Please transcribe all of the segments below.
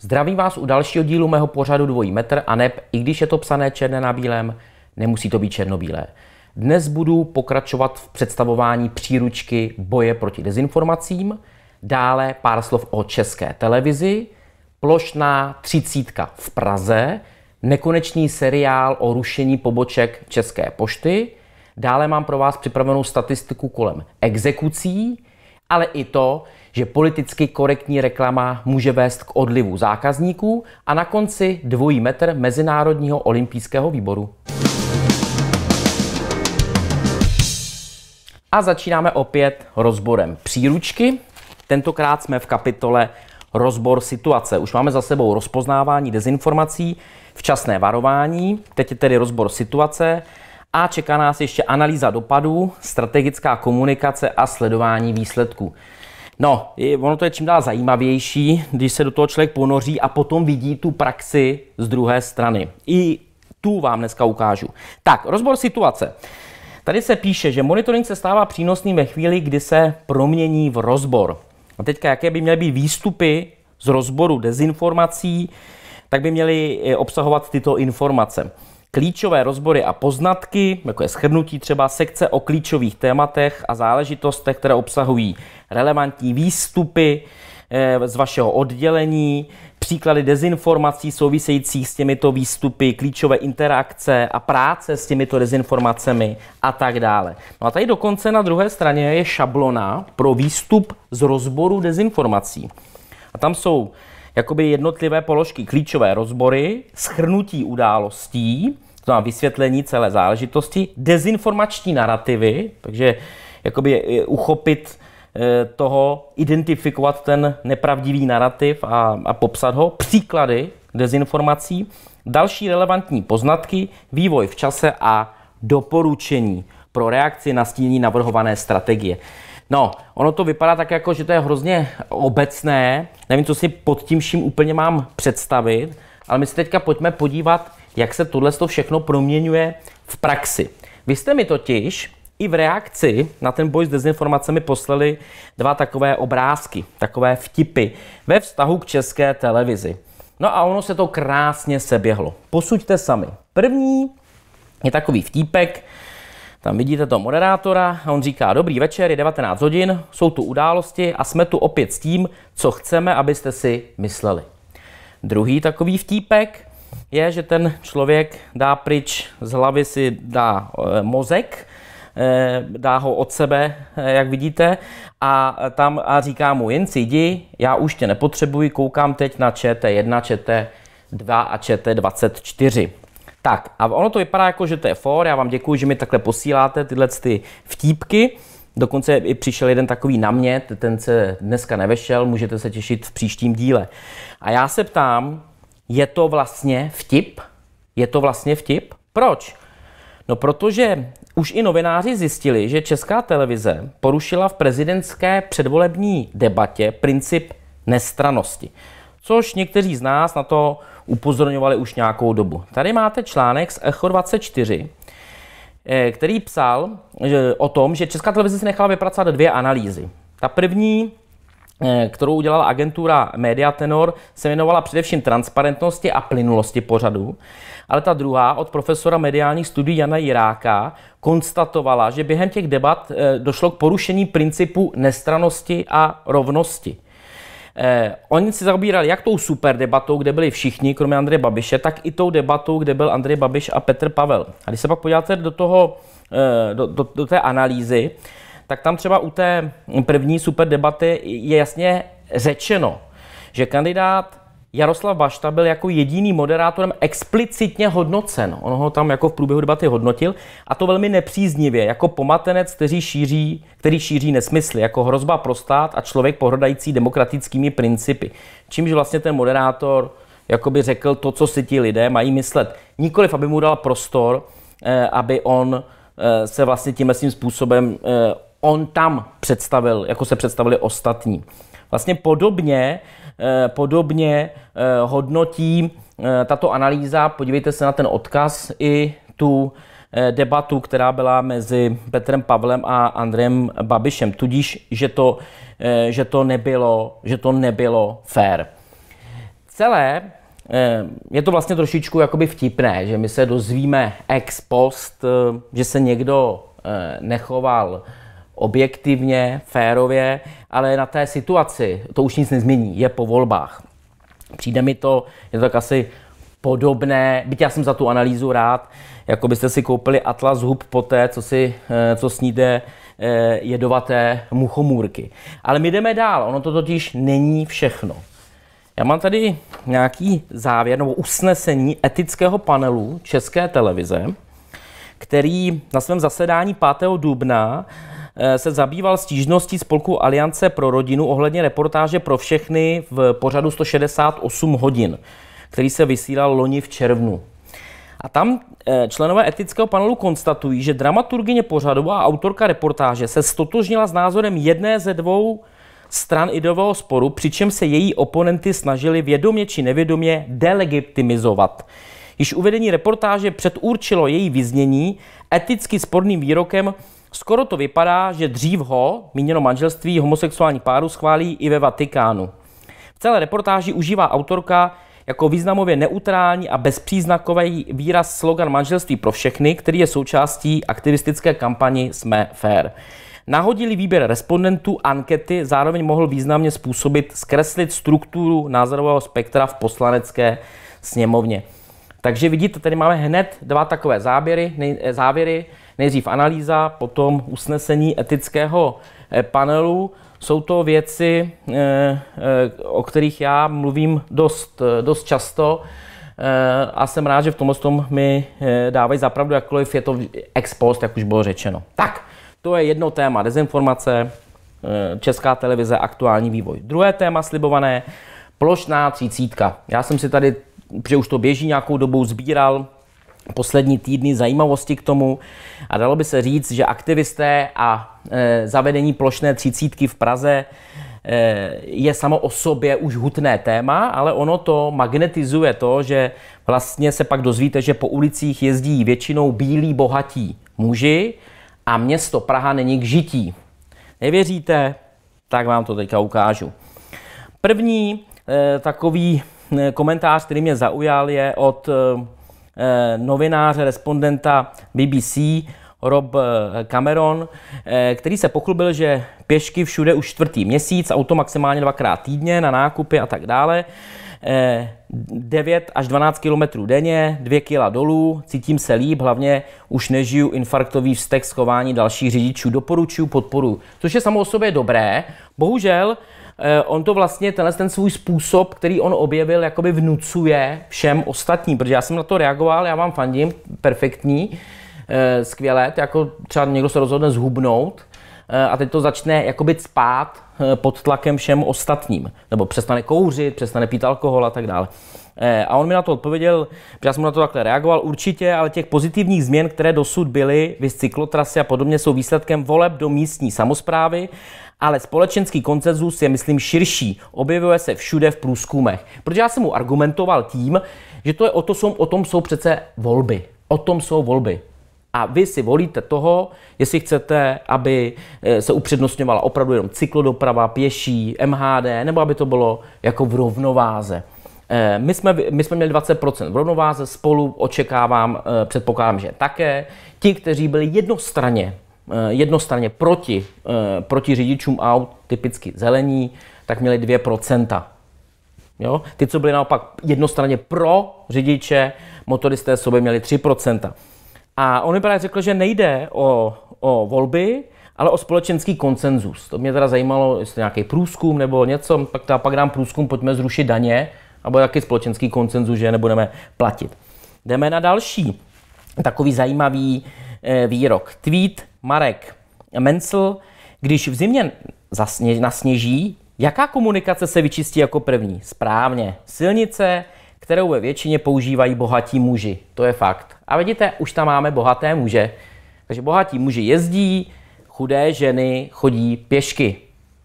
Zdravím vás u dalšího dílu mého pořadu Dvojí metr a neb, i když je to psané černé na bílém, nemusí to být černobílé. Dnes budu pokračovat v představování příručky boje proti dezinformacím – Dále pár slov o české televizi, plošná třicítka v Praze, nekonečný seriál o rušení poboček České pošty. Dále mám pro vás připravenou statistiku kolem exekucí, ale i to, že politicky korektní reklama může vést k odlivu zákazníků a na konci dvojí metr Mezinárodního olympijského výboru. A začínáme opět rozborem příručky, Tentokrát jsme v kapitole rozbor situace. Už máme za sebou rozpoznávání dezinformací, včasné varování, teď je tedy rozbor situace a čeká nás ještě analýza dopadů, strategická komunikace a sledování výsledků. No, ono to je čím dál zajímavější, když se do toho člověk ponoří a potom vidí tu praxi z druhé strany. I tu vám dneska ukážu. Tak, rozbor situace. Tady se píše, že monitoring se stává přínosným ve chvíli, kdy se promění v rozbor. A teďka, jaké by měly být výstupy z rozboru dezinformací, tak by měly eh, obsahovat tyto informace. Klíčové rozbory a poznatky, jako je schrnutí třeba sekce o klíčových tématech a záležitostech, které obsahují relevantní výstupy, Eh, z vašeho oddělení, příklady dezinformací souvisejících s těmito výstupy, klíčové interakce a práce s těmito dezinformacemi a tak dále. No a tady dokonce na druhé straně je šablona pro výstup z rozboru dezinformací. A tam jsou jakoby jednotlivé položky, klíčové rozbory, schrnutí událostí, to znamená vysvětlení celé záležitosti, dezinformační narrativy, takže jakoby eh, uchopit Eh, toho identifikovat ten nepravdivý narrativ a, a popsat ho, příklady dezinformací, další relevantní poznatky, vývoj v čase a doporučení pro reakci na stíní navrhované strategie. No, ono to vypadá tak jako, že to je hrozně obecné, nevím, co si pod tím vším úplně mám představit, ale my se teďka pojďme podívat, jak se tohle všechno proměňuje v praxi. Vy jste mi totiž i v reakci na ten boj s dezinformacemi poslali dva takové obrázky, takové vtipy ve vztahu k české televizi. No a ono se to krásně seběhlo. Posuďte sami. První je takový vtípek, tam vidíte toho moderátora a on říká, dobrý večer, je 19 hodin, jsou tu události a jsme tu opět s tím, co chceme, abyste si mysleli. Druhý takový vtípek je, že ten člověk dá pryč z hlavy si dá eh, mozek, Eh, dá ho od sebe, eh, jak vidíte, a tam a říká mu, jen si jdi, já už tě nepotřebuji, koukám teď na ČT1, ČT2 a ČT24. Tak a ono to vypadá jako, že to je for, já vám děkuji, že mi takhle posíláte tyhle ty vtípky. Dokonce i přišel jeden takový na mě, ten se dneska nevešel, můžete se těšit v příštím díle. A já se ptám, je to vlastně vtip? Je to vlastně vtip? Proč? No protože už i novináři zjistili, že Česká televize porušila v prezidentské předvolební debatě princip nestranosti, což někteří z nás na to upozorňovali už nějakou dobu. Tady máte článek z Echo 24, eh, který psal o tom, že Česká televize si nechala vypracovat dvě analýzy. Ta první Eh, kterou udělala agentura Media Tenor, se věnovala především transparentnosti a plynulosti pořadu. Ale ta druhá od profesora mediálních studií Jana Jiráka konstatovala, že během těch debat eh, došlo k porušení principu nestranosti a rovnosti. Eh, oni si zabírali jak tou super debatou, kde byli všichni, kromě Andreje Babiše, tak i tou debatou, kde byl Andrej Babiš a Petr Pavel. A když se pak podíváte do toho, eh, do, do, do té analýzy, tak tam třeba u té první super debaty je jasně řečeno, že kandidát Jaroslav Bašta byl jako jediný moderátorem explicitně hodnocen. On ho tam jako v průběhu debaty hodnotil a to velmi nepříznivě, jako pomatenec, který šíří, který šíří nesmysly, jako hrozba pro stát a člověk pohrdající demokratickými principy. Čímž vlastně ten moderátor jakoby řekl to, co si ti lidé mají myslet. Nikoliv, aby mu dal prostor, eh, aby on eh, se vlastně tímhle svým způsobem eh, on tam představil, jako se představili ostatní. Vlastně podobně, eh, podobně eh, hodnotí eh, tato analýza, podívejte se na ten odkaz, i tu debatu, která byla mezi Petrem Pavlem a Andrem Babišem. Tudíž, že to, že to, nebylo, že to nebylo fair. Celé je to vlastně trošičku jakoby vtipné, že my se dozvíme ex post, že se někdo nechoval objektivně, férově, ale na té situaci to už nic nezmění, je po volbách. Přijde mi to, je to tak asi podobné, byť já jsem za tu analýzu rád, jako byste si koupili atlas hub po té, co, si, eh, co sníde eh, jedovaté muchomůrky. Ale my jdeme dál, ono to totiž není všechno. Já mám tady nějaký závěr nebo usnesení etického panelu České televize, který na svém zasedání 5. dubna Eh, se zabýval stížností spolku Aliance pro rodinu ohledně reportáže pro všechny v pořadu 168 hodin, který se vysílal loni v červnu. A tam eh, členové etického panelu konstatují, že dramaturgině pořadu a autorka reportáže se stotožnila s názorem jedné ze dvou stran ideového sporu, přičem se její oponenty snažili vědomě či nevědomě delegitimizovat. Již uvedení reportáže předurčilo její vyznění eticky sporným výrokem Skoro to vypadá, že dřív ho, míněno manželství homosexuální páru schválí i ve Vatikánu. V celé reportáži užívá autorka jako významově neutrální a bezpříznakový výraz slogan manželství pro všechny, který je součástí aktivistické kampani Jsme fair. Nahodili výběr respondentů ankety zároveň mohl významně způsobit zkreslit strukturu názorového spektra v poslanecké sněmovně. Takže vidíte, tady máme hned dva takové záběry, závěry. Nejdřív analýza, potom usnesení etického eh, panelu. Jsou to věci, eh, eh, o kterých já mluvím dost, dost často a jsem rád, že v tomhle tom mi dávají zapravdu, jakkoliv je to ex post, jak už bylo řečeno. Tak, to je jedno téma dezinformace, Česká televize, aktuální vývoj. Druhé téma slibované, plošná třicítka. Já jsem si tady, protože už to běží nějakou dobu, sbíral poslední týdny zajímavosti k tomu a dalo by se říct, že aktivisté a e, zavedení plošné třicítky v Praze e, je samo o sobě už hutné téma, ale ono to magnetizuje to, že vlastně se pak dozvíte, že po ulicích jezdí většinou bílí bohatí muži a město Praha není k žití. Nevěříte? Tak vám to teďka ukážu. První e, takový e, komentář, který mě zaujal, je od e, Eh, novináře, respondenta BBC Rob eh, Cameron, eh, který se pochlubil, že pěšky všude už čtvrtý měsíc, auto maximálně dvakrát týdně na nákupy a tak dále. 9 až 12 km denně, 2 kg dolů, cítím se líp, hlavně už nežiju infarktový vztek schování dalších řidičů, doporučuji podporu, což je samo o sobě dobré. Bohužel Eh, on to vlastně, tenhle ten svůj způsob, který on objevil, jakoby vnucuje všem ostatním, protože já jsem na to reagoval, já vám fandím, perfektní, eh, skvělé, jako třeba někdo se rozhodne zhubnout, eh, a teď to začne jakoby spát pod tlakem všem ostatním. Nebo přestane kouřit, přestane pít alkohol a tak dále. A on mi na to odpověděl, já jsem na to takhle reagoval, určitě, ale těch pozitivních změn, které dosud byly, vy cyklotrasy a podobně, jsou výsledkem voleb do místní samozprávy ale společenský koncenzus je, myslím, širší. Objevuje se všude v průzkumech. Protože já jsem mu argumentoval tím, že to je o, to, jsou, o tom jsou přece volby. O tom jsou volby. A vy si volíte toho, jestli chcete, aby eh, se upřednostňovala opravdu jenom cyklodoprava, pěší, MHD, nebo aby to bylo jako v rovnováze. Eh, my jsme, my jsme měli 20% v rovnováze, spolu očekávám, eh, předpokládám, že také. Ti, kteří byli jednostranně Eh, jednostranně proti, eh, proti řidičům aut, typicky zelení, tak měli 2%. Jo? Ty, co byly naopak jednostranně pro řidiče, motoristé sobě měli 3%. A on mi právě řekl, že nejde o, o volby, ale o společenský konsenzus. To mě teda zajímalo, jestli nějaký průzkum nebo něco, tak teda pak dám průzkum, pojďme zrušit daně, a bude taky společenský konsenzus, že nebudeme platit. Jdeme na další takový zajímavý eh, výrok. Tweet Marek Mencel, když v zimě zasně, nasněží, jaká komunikace se vyčistí jako první? Správně, silnice, kterou ve většině používají bohatí muži. To je fakt. A vidíte, už tam máme bohaté muže. Takže bohatí muži jezdí, chudé ženy chodí pěšky.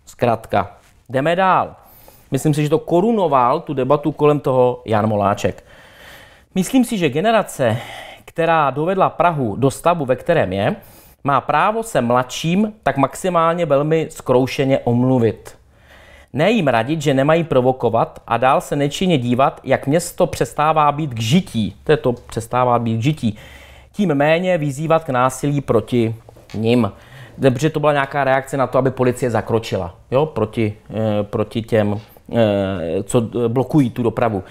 Zkrátka. Jdeme dál. Myslím si, že to korunoval tu debatu kolem toho Jan Moláček. Myslím si, že generace, která dovedla Prahu do stavu, ve kterém je, má právo se mladším tak maximálně velmi zkroušeně omluvit. Ne jim radit, že nemají provokovat a dál se nečinně dívat, jak město přestává být k žití. To je to, přestává být k žití. Tím méně vyzývat k násilí proti nim. Dobře, to byla nějaká reakce na to, aby policie zakročila jo? Proti, eh, proti těm, eh, co blokují tu dopravu.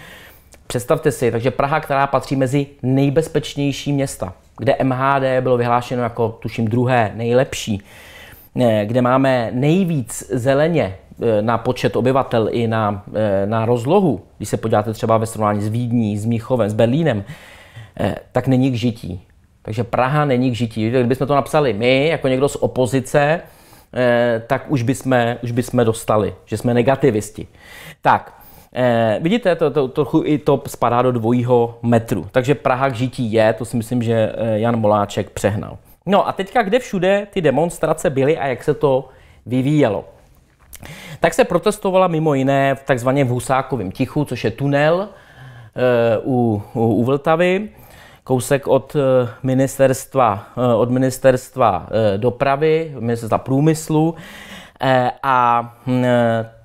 Představte si, takže Praha, která patří mezi nejbezpečnější města, kde MHD bylo vyhlášeno jako tuším druhé nejlepší, eh, kde máme nejvíc zeleně eh, na počet obyvatel i na, eh, na rozlohu, když se podíváte třeba ve srovnání s Vídní, s Míchovem, s Berlínem, tak není k žití. Takže Praha není k žití. Kdybychom to napsali my, jako někdo z opozice, tak už bychom, už bychom dostali, že jsme negativisti. Tak, Eh, vidíte, to, to, trochu i to spadá do dvojího metru. Takže Praha k žití je, to si myslím, že eh, Jan Moláček přehnal. No a teďka, kde všude ty demonstrace byly a jak se to vyvíjelo? Tak se protestovala mimo jiné v takzvaném Husákovém tichu, což je tunel eh, u, u, u Vltavy, kousek od eh, ministerstva, eh, od ministerstva dopravy, ministerstva průmyslu. Eh, a hm,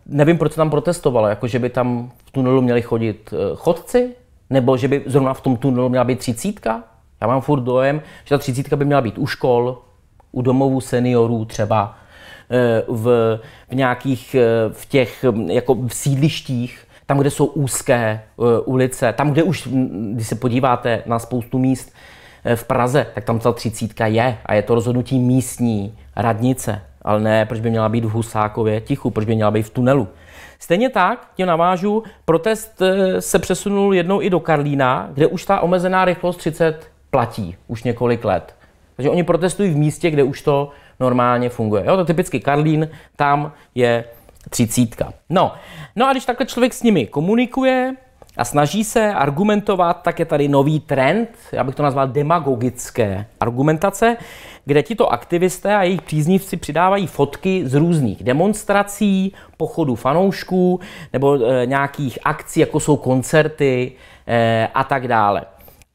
nevím, proč tam protestovalo, jako že by tam v tunelu měli chodit eh, chodci, nebo že by zrovna v tom tunelu měla být třicítka. Já mám furt dojem, že ta třicítka by měla být u škol, u domovů seniorů třeba, eh, v, v nějakých, eh, v těch hm, jako v sídlištích, tam, kde jsou úzké ulice, tam, kde už, hm, když se podíváte na spoustu míst v Praze, tak tam ta třicítka je a je to rozhodnutí místní radnice ale ne, proč by měla být v Husákově tichu, proč by měla být v tunelu. Stejně tak, tím navážu, protest eh, se přesunul jednou i do Karlína, kde už ta omezená rychlost 30 platí už několik let. Takže oni protestují v místě, kde už to normálně funguje. Jo, to typicky Karlín, tam je třicítka. No, no a když takhle člověk s nimi komunikuje, a snaží se argumentovat, tak je tady nový trend, já bych to nazval demagogické argumentace, kde tito aktivisté a jejich příznivci přidávají fotky z různých demonstrací, pochodu fanoušků nebo e, nějakých akcí, jako jsou koncerty e, a tak dále.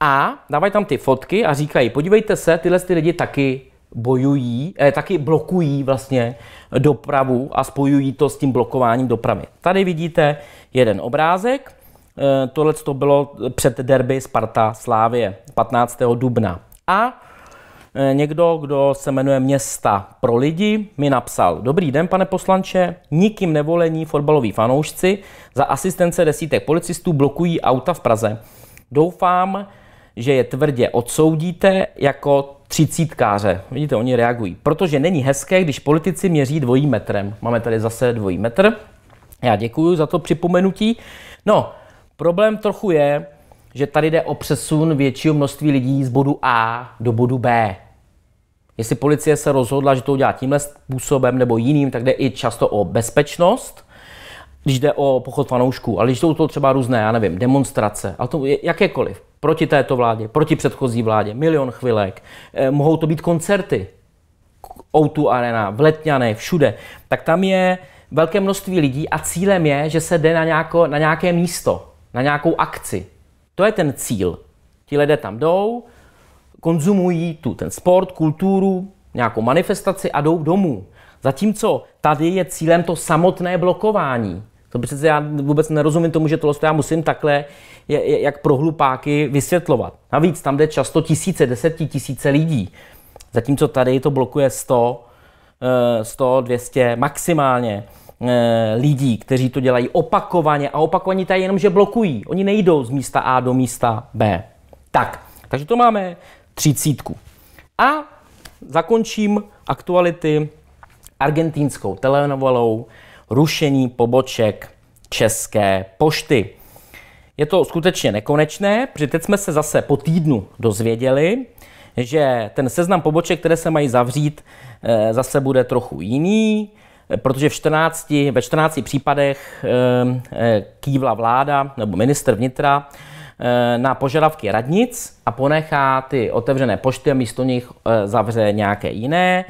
A dávají tam ty fotky a říkají, podívejte se, tyhle ty lidi taky bojují, e, taky blokují vlastně dopravu a spojují to s tím blokováním dopravy. Tady vidíte jeden obrázek, Eh, tohle to bylo před derby Sparta Slávě 15. dubna. A eh, někdo, kdo se jmenuje Města pro lidi, mi napsal, dobrý den, pane poslanče, nikým nevolení fotbaloví fanoušci za asistence desítek policistů blokují auta v Praze. Doufám, že je tvrdě odsoudíte jako třicítkáře. Vidíte, oni reagují. Protože není hezké, když politici měří dvojím metrem. Máme tady zase dvojí metr. Já děkuji za to připomenutí. No, Problém trochu je, že tady jde o přesun většího množství lidí z bodu A do bodu B. Jestli policie se rozhodla, že to udělá tímhle způsobem nebo jiným, tak jde i často o bezpečnost, když jde o pochod fanoušků, ale když jsou to třeba různé, já nevím, demonstrace, ale to je jakékoliv, proti této vládě, proti předchozí vládě, milion chvilek, eh, mohou to být koncerty, O2 Arena, v Letňané, všude, tak tam je velké množství lidí a cílem je, že se jde na, nějako, na nějaké místo na nějakou akci. To je ten cíl. Ti lidé tam jdou, konzumují tu ten sport, kulturu, nějakou manifestaci a jdou domů. Zatímco tady je cílem to samotné blokování. To přece já vůbec nerozumím tomu, že tohle já musím takhle, je, je, jak pro hlupáky, vysvětlovat. Navíc tam jde často tisíce, deseti tisíce lidí. Zatímco tady to blokuje 100, 100, 200 maximálně. Eh, lidí, kteří to dělají opakovaně a opakovaně tady jenom, že blokují. Oni nejdou z místa A do místa B. Tak, takže to máme třicítku. A zakončím aktuality argentínskou telenovelou Rušení poboček České pošty. Je to skutečně nekonečné, protože teď jsme se zase po týdnu dozvěděli, že ten seznam poboček, které se mají zavřít, eh, zase bude trochu jiný. Eh, protože v 14, ve 14 případech eh, eh, kývla vláda nebo minister vnitra na požadavky radnic a ponechá ty otevřené pošty a místo nich zavře nějaké jiné.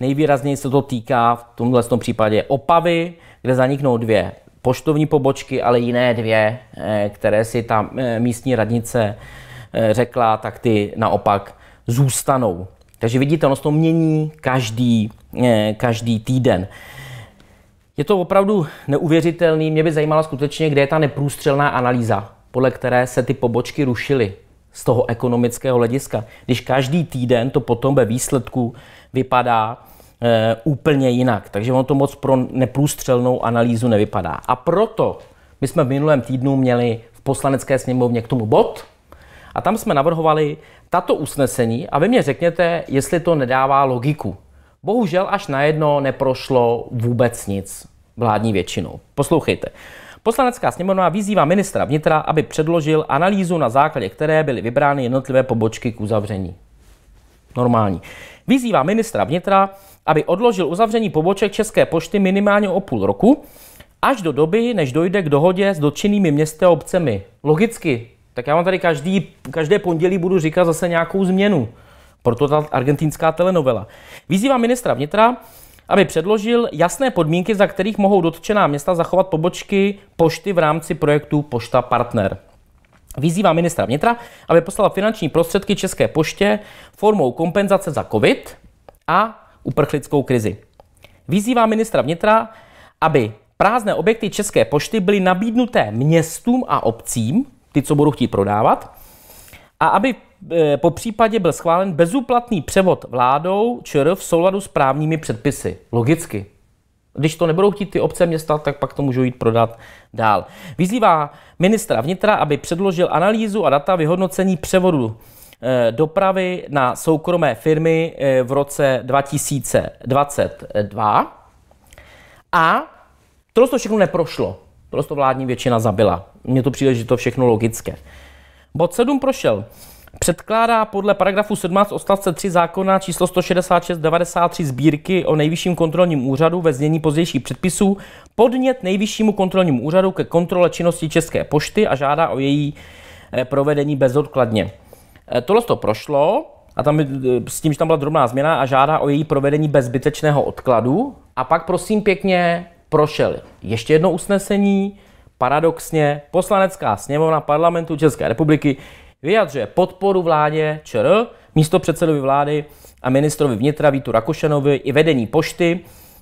Nejvýrazněji se to týká v tomhle tom případě Opavy, kde zaniknou dvě poštovní pobočky, ale jiné dvě, které si ta místní radnice řekla, tak ty naopak zůstanou. Takže vidíte, viditelnost to mění každý, každý týden. Je to opravdu neuvěřitelný. Mě by zajímala skutečně, kde je ta neprůstřelná analýza, podle které se ty pobočky rušily z toho ekonomického hlediska. Když každý týden to potom ve výsledku vypadá e, úplně jinak. Takže ono to moc pro neprůstřelnou analýzu nevypadá. A proto my jsme v minulém týdnu měli v poslanecké sněmovně k tomu bod a tam jsme navrhovali tato usnesení a vy mě řekněte, jestli to nedává logiku. Bohužel až najednou neprošlo vůbec nic vládní většinou. Poslouchejte. Poslanecká sněmovna vyzývá ministra vnitra, aby předložil analýzu, na základě které byly vybrány jednotlivé pobočky k uzavření. Normální. Vyzývá ministra vnitra, aby odložil uzavření poboček České pošty minimálně o půl roku, až do doby, než dojde k dohodě s dotčenými městy a obcemi. Logicky. Tak já vám tady každý, každé pondělí budu říkat zase nějakou změnu. Proto ta argentinská telenovela. Vyzývá ministra vnitra, aby předložil jasné podmínky, za kterých mohou dotčená města zachovat pobočky pošty v rámci projektu Pošta Partner. Vyzývá ministra vnitra, aby poslal finanční prostředky České poště formou kompenzace za COVID a uprchlickou krizi. Vyzývá ministra vnitra, aby prázdné objekty České pošty byly nabídnuté městům a obcím, ty, co budou chtít prodávat, a aby Eh, po případě byl schválen bezúplatný převod vládou ČR v souladu s právními předpisy. Logicky. Když to nebudou chtít ty obce města, tak pak to můžou jít prodat dál. Vyzývá ministra vnitra, aby předložil analýzu a data vyhodnocení převodu eh, dopravy na soukromé firmy eh, v roce 2022. A tohle to všechno neprošlo. Tohle to vládní většina zabila. Mně to přijde, že to všechno logické. Bod 7 prošel předkládá podle paragrafu 17 odstavce 3 zákona číslo 166 93 sbírky o nejvyšším kontrolním úřadu ve znění pozdějších předpisů podnět nejvyššímu kontrolnímu úřadu ke kontrole činnosti České pošty a žádá o její eh, provedení bezodkladně. Eh, tohle to prošlo a tam eh, s tím, že tam byla drobná změna a žádá o její provedení bez zbytečného odkladu a pak prosím pěkně prošel ještě jedno usnesení, paradoxně Poslanecká sněmovna parlamentu České republiky vyjadřuje podporu vládě ČR, místo předsedovi vlády a ministrovi vnitra Vítu Rakušanovi i vedení pošty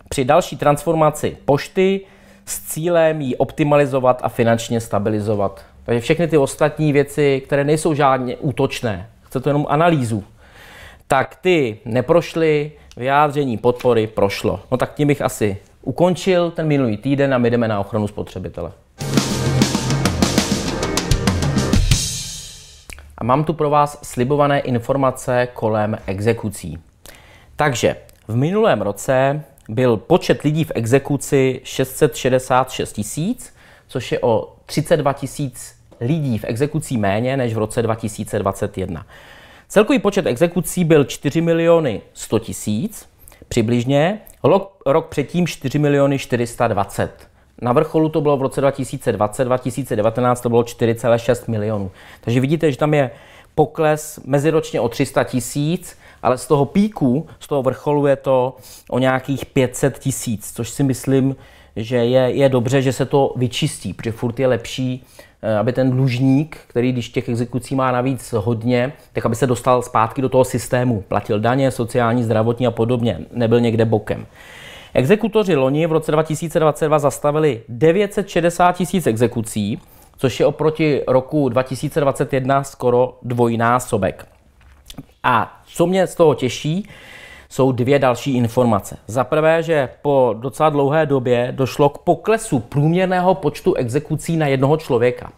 při další transformaci pošty s cílem ji optimalizovat a finančně stabilizovat. Takže všechny ty ostatní věci, které nejsou žádně útočné, chce to jenom analýzu, tak ty neprošly, vyjádření podpory prošlo. No tak tím bych asi ukončil ten minulý týden a my jdeme na ochranu spotřebitele. a mám tu pro vás slibované informace kolem exekucí. Takže v minulém roce byl počet lidí v exekuci 666 tisíc, což je o 32 tisíc lidí v exekucí méně než v roce 2021. Celkový počet exekucí byl 4 miliony 100 tisíc, přibližně, rok, rok předtím 4 miliony 420. 000. Na vrcholu to bylo v roce 2020, 2019 to bylo 4,6 milionů. Takže vidíte, že tam je pokles meziročně o 300 tisíc, ale z toho píku, z toho vrcholu je to o nějakých 500 tisíc, což si myslím, že je, je dobře, že se to vyčistí, protože furt je lepší, eh, aby ten dlužník, který když těch exekucí má navíc hodně, tak aby se dostal zpátky do toho systému, platil daně, sociální, zdravotní a podobně, nebyl někde bokem. Exekutoři loni v roce 2022 zastavili 960 tisíc exekucí, což je oproti roku 2021 skoro dvojnásobek. A co mě z toho těší, jsou dvě další informace. Za prvé, že po docela dlouhé době došlo k poklesu průměrného počtu exekucí na jednoho člověka.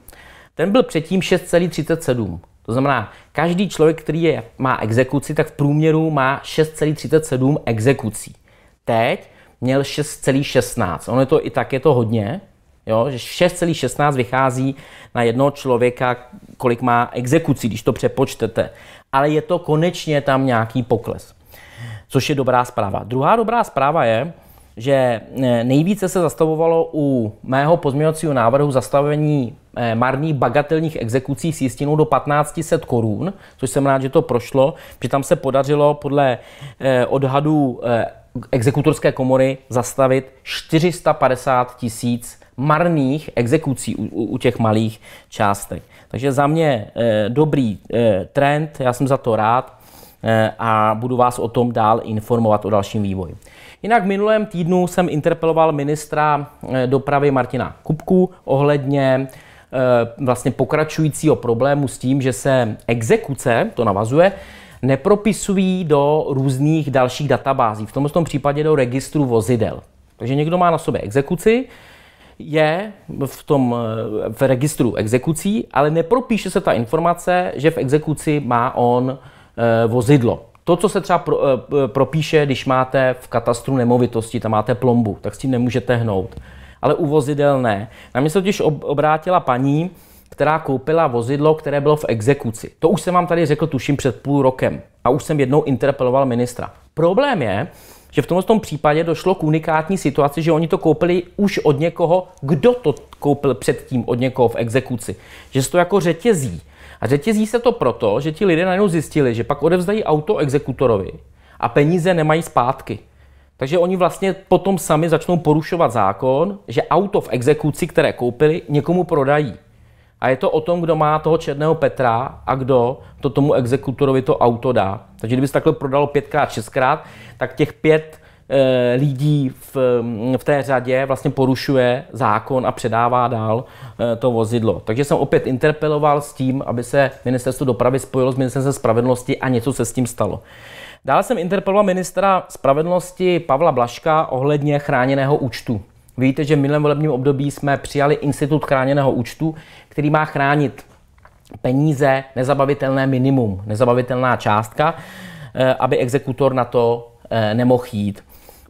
Ten byl předtím 6,37. To znamená, každý člověk, který je, má exekuci, tak v průměru má 6,37 exekucí. Teď měl 6,16. Ono je to i tak, je to hodně, jo, že 6,16 vychází na jednoho člověka, kolik má exekucí, když to přepočtete. Ale je to konečně tam nějaký pokles, což je dobrá zpráva. Druhá dobrá zpráva je, že eh, nejvíce se zastavovalo u mého pozměňovacího návrhu zastavení eh, marných bagatelních exekucí s jistinou do 1500 korun, což jsem rád, že to prošlo, že tam se podařilo podle eh, odhadů exekutorské komory zastavit 450 tisíc marných exekucí u, u, u těch malých částek. Takže za mě e, dobrý e, trend, já jsem za to rád e, a budu vás o tom dál informovat o dalším vývoji. Jinak v minulém týdnu jsem interpeloval ministra dopravy Martina Kupku ohledně vlastně pokračujícího problému s tím, že se exekuce, to navazuje, nepropisují do různých dalších databází, v tomto případě do registru vozidel. Takže někdo má na sobě exekuci, je v tom eh, v registru exekucí, ale nepropíše se ta informace, že v exekuci má on eh, vozidlo. To, co se třeba pro, eh, propíše, když máte v katastru nemovitosti, tam máte plombu, tak s tím nemůžete hnout. Ale u vozidel ne. Na mě se totiž obrátila paní, která koupila vozidlo, které bylo v exekuci. To už jsem vám tady řekl, tuším, před půl rokem. A už jsem jednou interpeloval ministra. Problém je, že v tomto tom případě došlo k unikátní situaci, že oni to koupili už od někoho, kdo to koupil předtím od někoho v exekuci. Že se to jako řetězí. A řetězí se to proto, že ti lidé najednou zjistili, že pak odevzdají auto exekutorovi a peníze nemají zpátky. Takže oni vlastně potom sami začnou porušovat zákon, že auto v exekuci, které koupili, někomu prodají. A je to o tom, kdo má toho černého Petra a kdo to tomu exekutorovi to auto dá. Takže kdyby takhle prodalo pětkrát, šestkrát, tak těch pět e, lidí v, mm, v té řadě vlastně porušuje zákon a předává dál e, to vozidlo. Takže jsem opět interpeloval s tím, aby se ministerstvo dopravy spojilo s ministerstvem spravedlnosti a něco se s tím stalo. Dále jsem interpeloval ministra spravedlnosti Pavla Blaška ohledně chráněného účtu. Víte, že v minulém volebním období jsme přijali institut chráněného účtu, který má chránit peníze, nezabavitelné minimum, nezabavitelná částka, eh, aby exekutor na to eh, nemohl jít.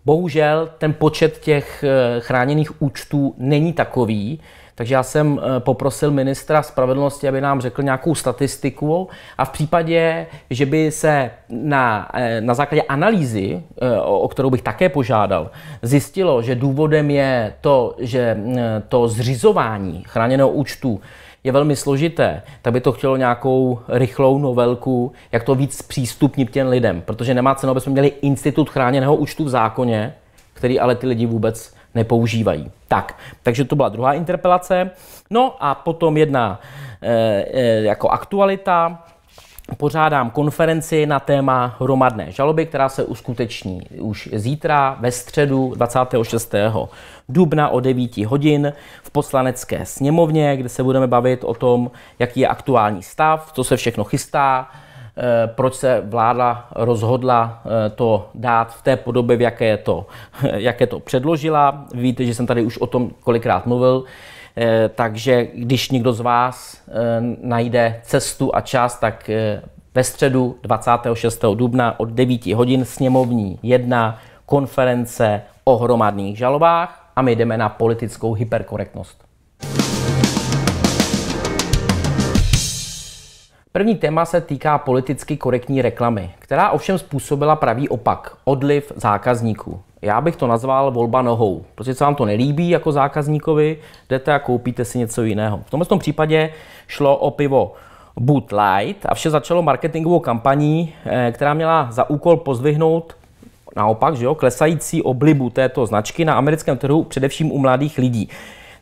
Bohužel ten počet těch eh, chráněných účtů není takový, takže já jsem eh, poprosil ministra spravedlnosti, aby nám řekl nějakou statistiku a v případě, že by se na, eh, na základě analýzy, eh, o kterou bych také požádal, zjistilo, že důvodem je to, že mm, to zřizování chráněného účtu je velmi složité, tak by to chtělo nějakou rychlou novelku, jak to víc přístupnit těm lidem, protože nemá cenu, aby jsme měli institut chráněného účtu v zákoně, který ale ty lidi vůbec nepoužívají. Tak, takže to byla druhá interpelace. No a potom jedna e, jako aktualita. Pořádám konferenci na téma hromadné žaloby, která se uskuteční už zítra ve středu 26. dubna o 9 hodin v poslanecké sněmovně, kde se budeme bavit o tom, jaký je aktuální stav, co se všechno chystá, Eh, proč se vláda rozhodla eh, to dát v té podobě, v jaké to, jaké to předložila. Víte, že jsem tady už o tom kolikrát mluvil. Eh, takže když někdo z vás najde cestu a čas, tak ve středu 26. dubna od 9 hodin sněmovní jedna konference o hromadných žalobách a my jdeme na politickou hyperkorektnost. První téma se týká politicky korektní reklamy, která ovšem způsobila pravý opak odliv zákazníků. Já bych to nazval volba nohou. Prostě se vám to nelíbí jako zákazníkovi, jdete a koupíte si něco jiného. V tomto případě šlo o pivo Boot Light a vše začalo marketingovou kampaní, eh, která měla za úkol pozvihnout naopak že jo, klesající oblibu této značky na americkém trhu, především u mladých lidí.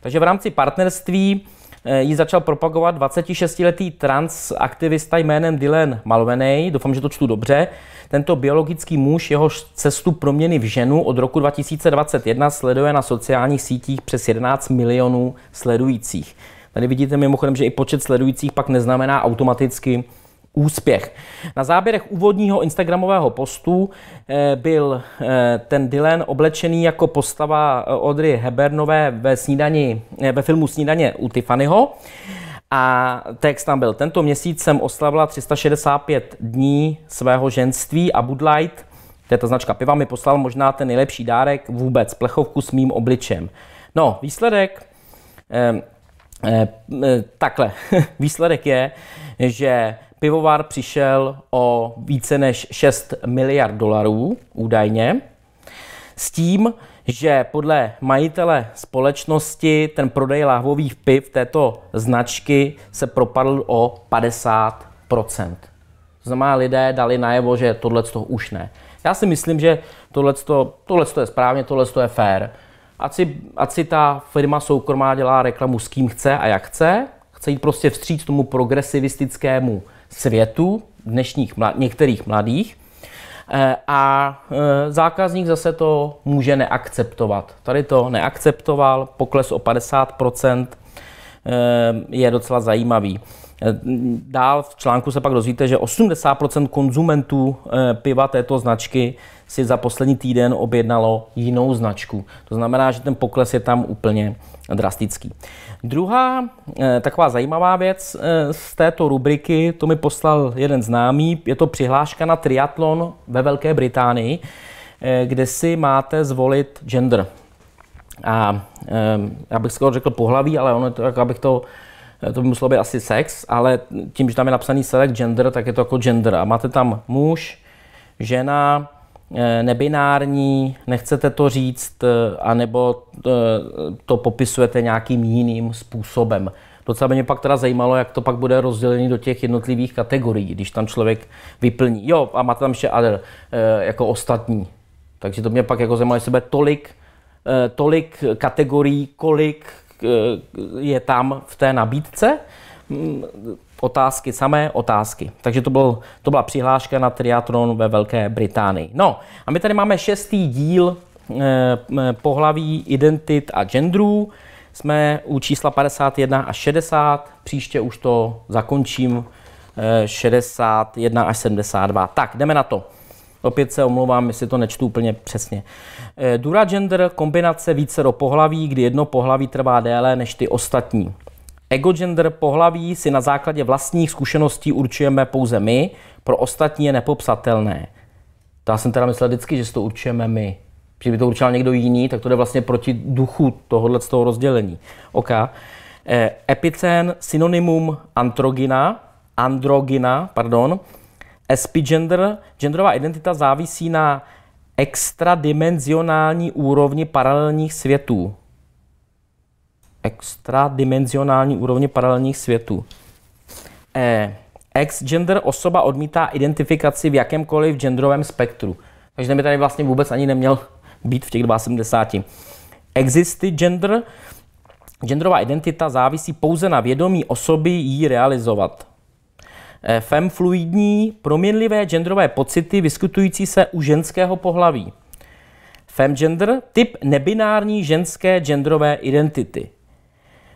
Takže v rámci partnerství Eh, ji začal propagovat 26-letý transaktivista jménem Dylan Malvenej, doufám, že to čtu dobře. Tento biologický muž jeho cestu proměny v ženu od roku 2021 sleduje na sociálních sítích přes 11 milionů sledujících. Tady vidíte mimochodem, že i počet sledujících pak neznamená automaticky úspěch. Na záběrech úvodního Instagramového postu eh, byl eh, ten Dylan oblečený jako postava eh, Audrey Hebernové ve, snídani, ve filmu Snídaně u Tiffanyho. A text tam byl. Tento měsíc jsem oslavila 365 dní svého ženství a Bud Light, to je ta značka piva, mi poslal možná ten nejlepší dárek vůbec, plechovku s mým obličem. No, výsledek, eh, eh, takhle, výsledek je, že pivovar přišel o více než 6 miliard dolarů údajně, s tím, že podle majitele společnosti ten prodej láhvových piv této značky se propadl o 50 To znamená, lidé dali najevo, že tohle toho už ne. Já si myslím, že tohle je správně, tohle je fér. Ať si, ať si ta firma soukromá dělá reklamu s kým chce a jak chce, chce jít prostě vstříc tomu progresivistickému světu dnešních mlad, některých mladých eh, a eh, zákazník zase to může neakceptovat. Tady to neakceptoval, pokles o 50% eh, je docela zajímavý. Eh, dál v článku se pak dozvíte, že 80% konzumentů eh, piva této značky si za poslední týden objednalo jinou značku. To znamená, že ten pokles je tam úplně drastický. Druhá eh, taková zajímavá věc z této rubriky, to mi poslal jeden známý, je to přihláška na triatlon ve Velké Británii, kde si máte zvolit gender. A já bych skoro řekl pohlaví, ale ono je to, abych to Eh, to by muselo být asi sex, ale tím, že tam je napsaný select gender, tak je to jako gender. A máte tam muž, žena, eh, nebinární, nechcete to říct, eh, anebo to popisujete nějakým jiným způsobem. Docela by mě pak teda zajímalo, jak to pak bude rozdělený do těch jednotlivých kategorií, když tam člověk vyplní. Jo, a máte tam ještě other, jako ostatní. Takže to mě pak jako zajímalo, jestli bude tolik, tolik kategorií, kolik je tam v té nabídce. Mm, otázky, samé otázky. Takže to, byl, to byla přihláška na triatron ve Velké Británii. No a my tady máme šestý díl eh, pohlaví, identit a genderů. Jsme u čísla 51 až 60, příště už to zakončím 61 eh, až 72. Tak, jdeme na to. Opět se omlouvám, jestli to nečtu úplně přesně. Eh, Dura gender kombinace více do pohlaví, kdy jedno pohlaví trvá déle než ty ostatní. Ego gender pohlaví si na základě vlastních zkušeností určujeme pouze my, pro ostatní je nepopsatelné. To já jsem teda myslel vždycky, že si to určujeme my. Kdyby to určil někdo jiný, tak to jde vlastně proti duchu tohohle z toho rozdělení. OK. Eh, epicén synonymum androgina, androgina, pardon, Espigender, genderová identita závisí na extradimenzionální úrovni paralelních světů. Extradimenzionální úrovni paralelních světů. E, ex-gender osoba odmítá identifikaci v jakémkoliv genderovém spektru. Takže by tady vlastně vůbec ani neměl být v těch 70. Existy gender. Genderová identita závisí pouze na vědomí osoby ji realizovat femfluidní, proměnlivé genderové pocity vyskytující se u ženského pohlaví. Femgender, typ nebinární ženské genderové identity.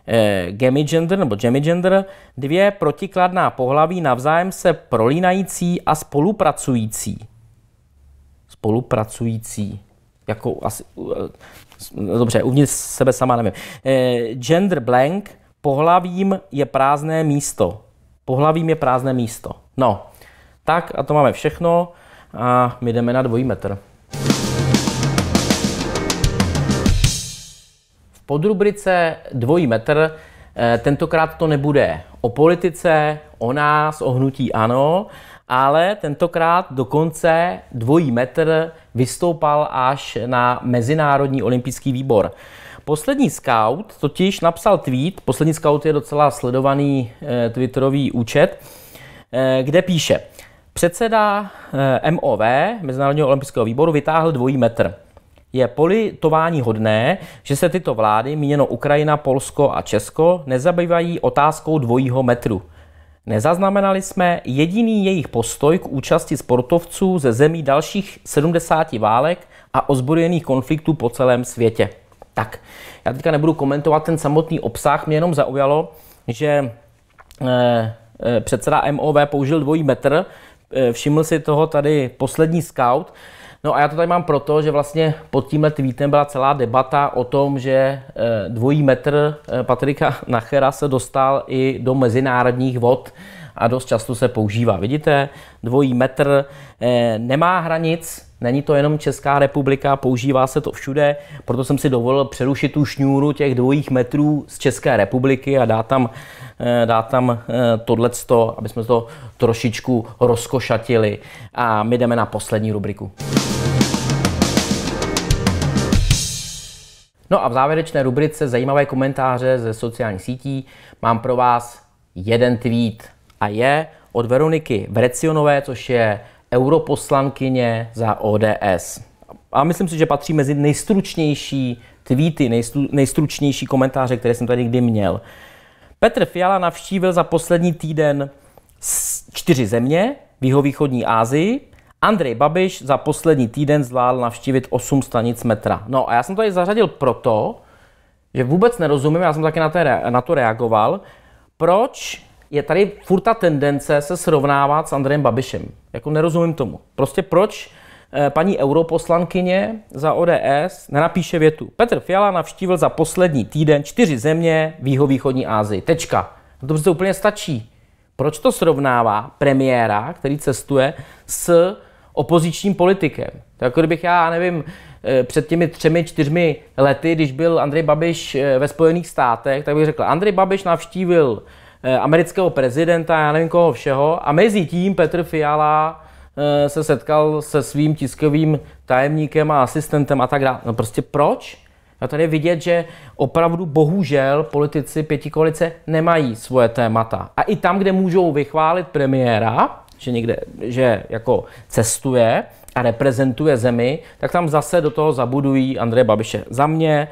Eh, gemigender nebo gemigender, dvě protikladná pohlaví navzájem se prolínající a spolupracující. Spolupracující. Jako asi, eh, dobře, uvnitř sebe sama nevím. Eh, gender blank, pohlavím je prázdné místo. Pohlavím je prázdné místo. No, tak a to máme všechno a my jdeme na dvojí metr. V podrubrice dvojí metr eh, tentokrát to nebude o politice, o nás, o hnutí ano, ale tentokrát dokonce dvojí metr vystoupal až na Mezinárodní olympijský výbor. Poslední scout totiž napsal tweet, poslední scout je docela sledovaný e, twitterový účet, e, kde píše, předseda e, eh, MOV, Mezinárodního olympijského výboru, vytáhl dvojí metr. Je politování hodné, že se tyto vlády, míněno Ukrajina, Polsko a Česko, nezabývají otázkou dvojího metru. Nezaznamenali jsme jediný jejich postoj k účasti sportovců ze zemí dalších 70 válek a ozbrojených konfliktů po celém světě. Tak, já teďka nebudu komentovat ten samotný obsah, mě jenom zaujalo, že eh, eh, předseda MOV použil dvojí metr, eh, všiml si toho tady poslední scout, No a já to tady mám proto, že vlastně pod tímhle tweetem byla celá debata o tom, že dvojí metr Patrika Nachera se dostal i do mezinárodních vod a dost často se používá. Vidíte, dvojí metr eh, nemá hranic, není to jenom Česká republika, používá se to všude, proto jsem si dovolil přerušit tu šňůru těch dvojích metrů z České republiky a dát tam, eh, dá tam eh, tohleto, aby jsme to trošičku rozkošatili. A my jdeme na poslední rubriku. No a v závěrečné rubrice zajímavé komentáře ze sociálních sítí mám pro vás jeden tweet a je od Veroniky Vrecionové, což je europoslankyně za ODS. A myslím si, že patří mezi nejstručnější tweety, nejstru, nejstručnější komentáře, které jsem tady kdy měl. Petr Fiala navštívil za poslední týden čtyři země v jihovýchodní Asii. Andrej Babiš za poslední týden zvládl navštívit 8 stanic metra. No a já jsem to tady zařadil proto, že vůbec nerozumím, já jsem taky na, té, na to reagoval, proč je tady furt ta tendence se srovnávat s Andrejem Babišem. Jako nerozumím tomu. Prostě proč eh, paní europoslankyně za ODS nenapíše větu. Petr Fiala navštívil za poslední týden čtyři země v jihovýchodní Ázii. Tečka. No to prostě úplně stačí. Proč to srovnává premiéra, který cestuje, s opozičním politikem? Tak jako kdybych já, nevím, eh, před těmi třemi, čtyřmi lety, když byl Andrej Babiš eh, ve Spojených státech, tak bych řekl, Andrej Babiš navštívil Eh, amerického prezidenta, já nevím koho všeho. A mezi tím Petr Fiala eh, se setkal se svým tiskovým tajemníkem a asistentem a tak dále. No prostě proč? A tady je vidět, že opravdu bohužel politici pětikolice nemají svoje témata. A i tam, kde můžou vychválit premiéra, že někde, že jako cestuje a reprezentuje zemi, tak tam zase do toho zabudují Andreje Babiše. Za mě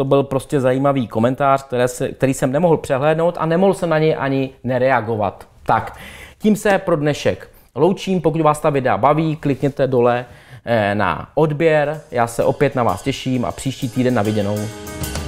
to byl prostě zajímavý komentář, které se, který jsem nemohl přehlédnout a nemohl jsem na něj ani nereagovat. Tak, tím se pro dnešek loučím. Pokud vás ta videa baví, klikněte dole eh, na odběr. Já se opět na vás těším a příští týden na viděnou.